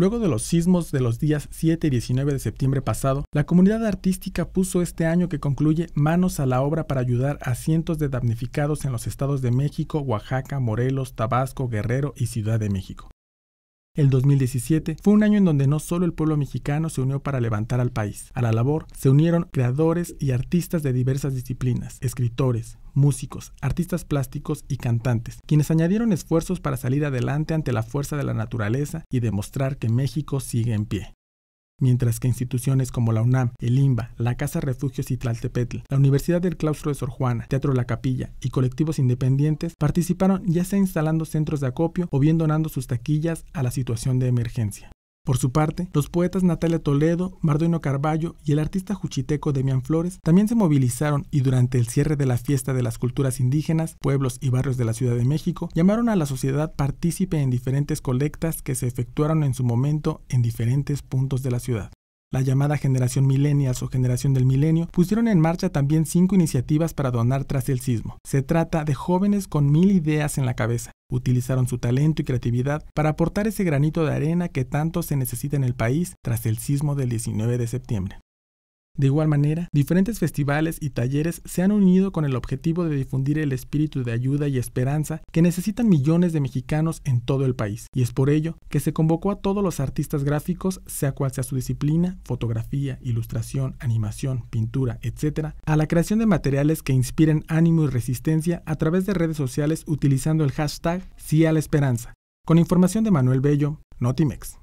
Luego de los sismos de los días 7 y 19 de septiembre pasado, la comunidad artística puso este año que concluye manos a la obra para ayudar a cientos de damnificados en los estados de México, Oaxaca, Morelos, Tabasco, Guerrero y Ciudad de México. El 2017 fue un año en donde no solo el pueblo mexicano se unió para levantar al país, a la labor se unieron creadores y artistas de diversas disciplinas, escritores, músicos, artistas plásticos y cantantes, quienes añadieron esfuerzos para salir adelante ante la fuerza de la naturaleza y demostrar que México sigue en pie mientras que instituciones como la UNAM, el IMBA, la Casa Refugios y Tlaltepetl, la Universidad del Claustro de Sor Juana, Teatro La Capilla y colectivos independientes participaron ya sea instalando centros de acopio o bien donando sus taquillas a la situación de emergencia. Por su parte, los poetas Natalia Toledo, Marduino Carballo y el artista juchiteco Demian Flores también se movilizaron y durante el cierre de la fiesta de las culturas indígenas, pueblos y barrios de la Ciudad de México, llamaron a la sociedad partícipe en diferentes colectas que se efectuaron en su momento en diferentes puntos de la ciudad. La llamada generación millennials o generación del milenio pusieron en marcha también cinco iniciativas para donar tras el sismo. Se trata de jóvenes con mil ideas en la cabeza, utilizaron su talento y creatividad para aportar ese granito de arena que tanto se necesita en el país tras el sismo del 19 de septiembre. De igual manera, diferentes festivales y talleres se han unido con el objetivo de difundir el espíritu de ayuda y esperanza que necesitan millones de mexicanos en todo el país, y es por ello que se convocó a todos los artistas gráficos, sea cual sea su disciplina, fotografía, ilustración, animación, pintura, etc., a la creación de materiales que inspiren ánimo y resistencia a través de redes sociales utilizando el hashtag Sí la Esperanza, con información de Manuel Bello, Notimex.